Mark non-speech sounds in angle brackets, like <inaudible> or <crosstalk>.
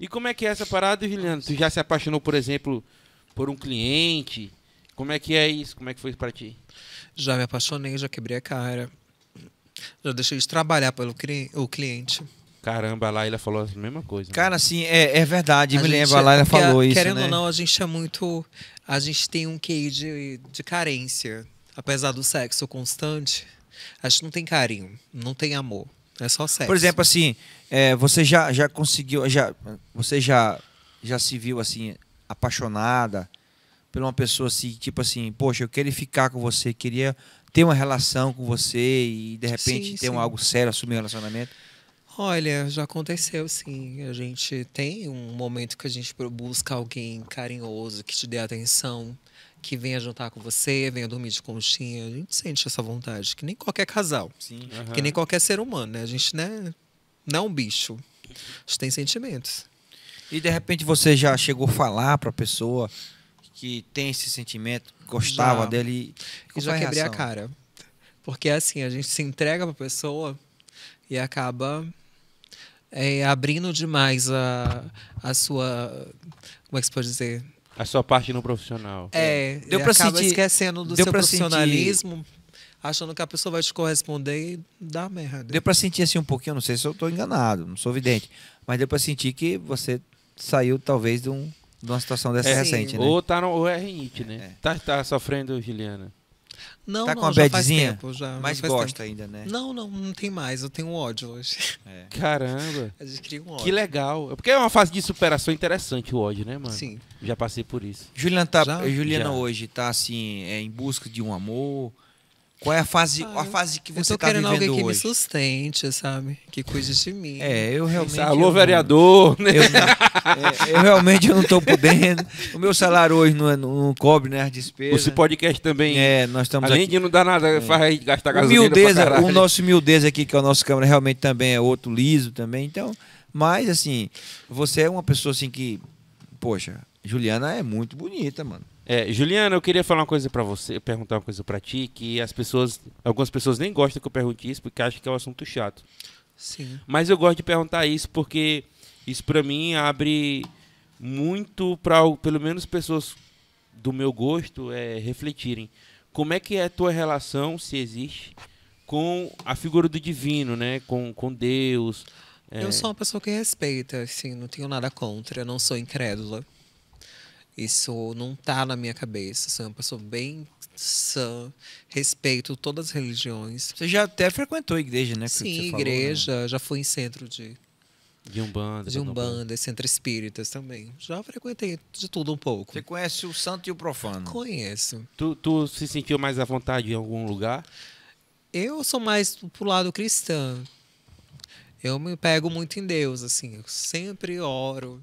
E como é que é essa parada, Juliano? Tu já se apaixonou, por exemplo, por um cliente? Como é que é isso? Como é que foi isso para ti? Já me apaixonei, já quebrei a cara. Já deixei de trabalhar pelo cli o cliente. Caramba, a Laila falou a mesma coisa. Né? Cara, assim, é, é verdade, a me lembro, é a Laila falou isso. Querendo né? ou não, a gente é muito. A gente tem um QI de, de carência. Apesar do sexo constante, a gente não tem carinho, não tem amor. É só sexo. Por exemplo, assim, é, você já, já conseguiu, já, você já, já se viu assim, apaixonada por uma pessoa assim, tipo assim, poxa, eu queria ficar com você, queria ter uma relação com você e de repente sim, ter sim. Um, algo sério, assumir um relacionamento. Olha, já aconteceu sim. A gente tem um momento que a gente busca alguém carinhoso, que te dê atenção, que venha jantar com você, venha dormir de conchinha. A gente sente essa vontade, que nem qualquer casal, sim, que nem qualquer ser humano, né? A gente né, não é um bicho, a gente tem sentimentos. E de repente você já chegou a falar para a pessoa que tem esse sentimento, gostava já. dele e, e já quebrei a, a cara. Porque assim, a gente se entrega para a pessoa e acaba é, abrindo demais a, a sua. Como é que se pode dizer? A sua parte no profissional. É, é deu para sentir. esquecendo do deu seu profissionalismo, sentir... achando que a pessoa vai te corresponder e dá merda. Deu para sentir assim um pouquinho, não sei se eu estou enganado, não sou vidente, mas deu para sentir que você saiu talvez de, um, de uma situação dessa é, recente, né? Ou tá no ou é rinite, né? É. Tá, tá sofrendo, Juliana. Não, tá não, com a badzinha, tempo, já, mas já gosta tempo. ainda, né? Não, não, não tem mais. Eu tenho ódio hoje. É. <laughs> Caramba. um ódio. Que legal. É porque é uma fase de superação interessante o ódio, né, mano? Sim. Já passei por isso. Juliana, tá, Juliana hoje tá assim, é, em busca de um amor qual é a fase, ah, a fase que você está vivendo hoje? Eu querendo alguém que hoje? me sustente, sabe? Que cuide de mim. É, eu realmente... Alô, eu vereador! Não, né? eu, não, é, eu, realmente não estou podendo. O meu salário hoje é, não, não cobre né, as despesas. Esse podcast também... É, nós estamos Além aqui... de não dar nada, é. faz a gente gastar gasolina humildeza, O nosso humildez aqui, que é o nosso câmara, realmente também é outro liso também. Então, mas assim, você é uma pessoa assim que... Poxa, Juliana é muito bonita, mano. É, Juliana, eu queria falar uma coisa para você, perguntar uma coisa para ti, que as pessoas, algumas pessoas nem gostam que eu pergunte isso porque acham que é um assunto chato. Sim. Mas eu gosto de perguntar isso porque isso para mim abre muito para pelo menos pessoas do meu gosto é, refletirem como é que é a tua relação, se existe, com a figura do divino, né? Com, com Deus. É... Eu sou uma pessoa que respeita, assim, não tenho nada contra, não sou incrédula. Isso não tá na minha cabeça. Sou uma pessoa bem sã, respeito todas as religiões. Você já até frequentou a igreja, né? Sim, né? igreja. Né? Já fui em centro de de Umbanda. De Umbanda, Centro Espíritas também. Já frequentei de tudo um pouco. Você conhece o santo e o profano? Conheço. Tu, tu se sentiu mais à vontade em algum lugar? Eu sou mais pro lado cristão. Eu me pego muito em Deus, assim. Eu sempre oro.